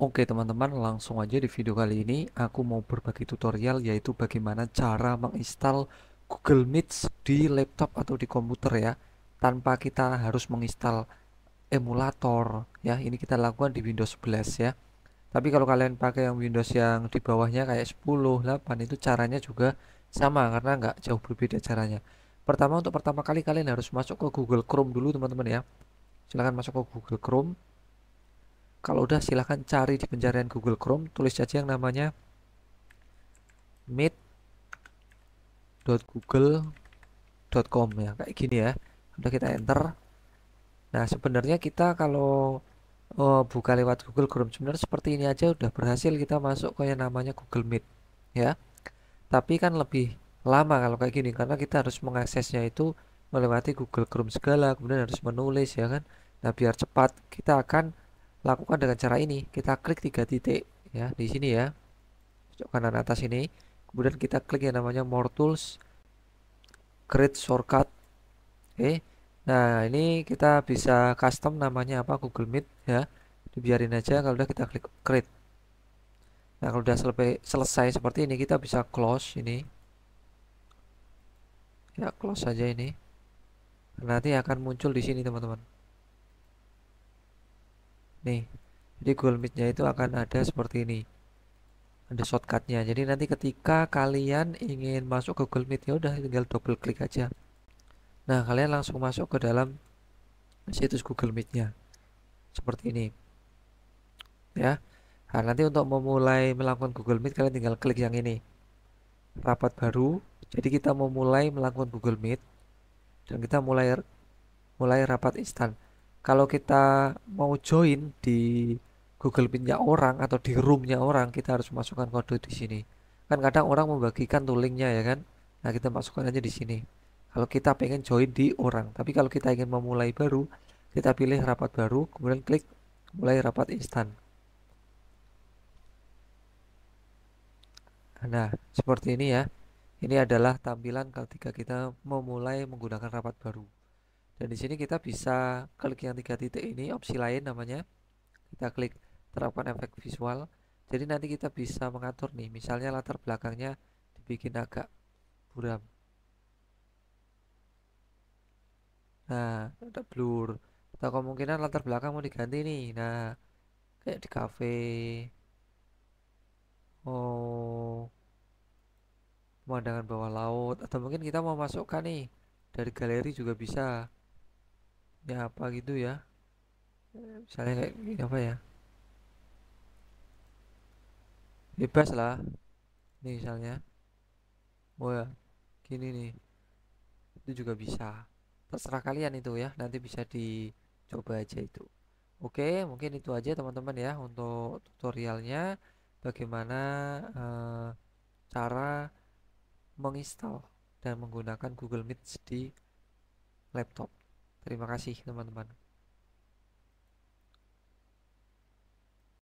Oke teman-teman langsung aja di video kali ini aku mau berbagi tutorial yaitu bagaimana cara menginstal Google Meet di laptop atau di komputer ya tanpa kita harus menginstal emulator ya ini kita lakukan di Windows 11 ya tapi kalau kalian pakai yang Windows yang di bawahnya kayak 10, 8 itu caranya juga sama karena nggak jauh berbeda caranya pertama untuk pertama kali kalian harus masuk ke Google Chrome dulu teman-teman ya silahkan masuk ke Google Chrome kalau udah silahkan cari di pencarian Google Chrome, tulis aja yang namanya meet.google.com ya, kayak gini ya. Udah kita enter. Nah, sebenarnya kita kalau oh, buka lewat Google Chrome sebenarnya seperti ini aja udah berhasil kita masuk ke yang namanya Google Meet ya. Tapi kan lebih lama kalau kayak gini karena kita harus mengaksesnya itu melewati Google Chrome segala kemudian harus menulis ya kan nah biar cepat kita akan lakukan dengan cara ini kita klik tiga titik ya di sini ya pojok kanan atas ini kemudian kita klik yang namanya more tools create shortcut oke nah ini kita bisa custom namanya apa Google Meet ya dibiarin aja kalau udah kita klik create nah kalau udah selesai selesai seperti ini kita bisa close ini ya close saja ini nanti akan muncul di sini teman-teman nih jadi Google Meet-nya itu akan ada seperti ini ada shortcutnya jadi nanti ketika kalian ingin masuk ke Google Meet ya udah tinggal double klik aja nah kalian langsung masuk ke dalam situs Google Meet-nya seperti ini ya nah, nanti untuk memulai melakukan Google Meet kalian tinggal klik yang ini rapat baru jadi kita memulai melakukan Google Meet dan kita mulai mulai rapat instan kalau kita mau join di Google Meet-nya orang atau di room-nya orang kita harus masukkan kode di sini kan kadang orang membagikan tuh linknya ya kan nah kita masukkan aja di sini kalau kita pengen join di orang tapi kalau kita ingin memulai baru kita pilih rapat baru kemudian klik mulai rapat instan nah seperti ini ya ini adalah tampilan ketika kita memulai menggunakan rapat baru dan di sini kita bisa klik yang tiga titik ini opsi lain namanya kita klik terapkan efek visual jadi nanti kita bisa mengatur nih misalnya latar belakangnya dibikin agak buram nah ada blur atau kemungkinan latar belakang mau diganti nih nah kayak di cafe oh pemandangan bawah laut atau mungkin kita mau masukkan nih dari galeri juga bisa ya apa gitu ya misalnya kayak gini apa ya bebas lah nih misalnya oh ya gini nih itu juga bisa terserah kalian itu ya nanti bisa dicoba aja itu oke mungkin itu aja teman-teman ya untuk tutorialnya bagaimana eh, cara menginstal dan menggunakan Google Meet di laptop Terima kasih teman-teman.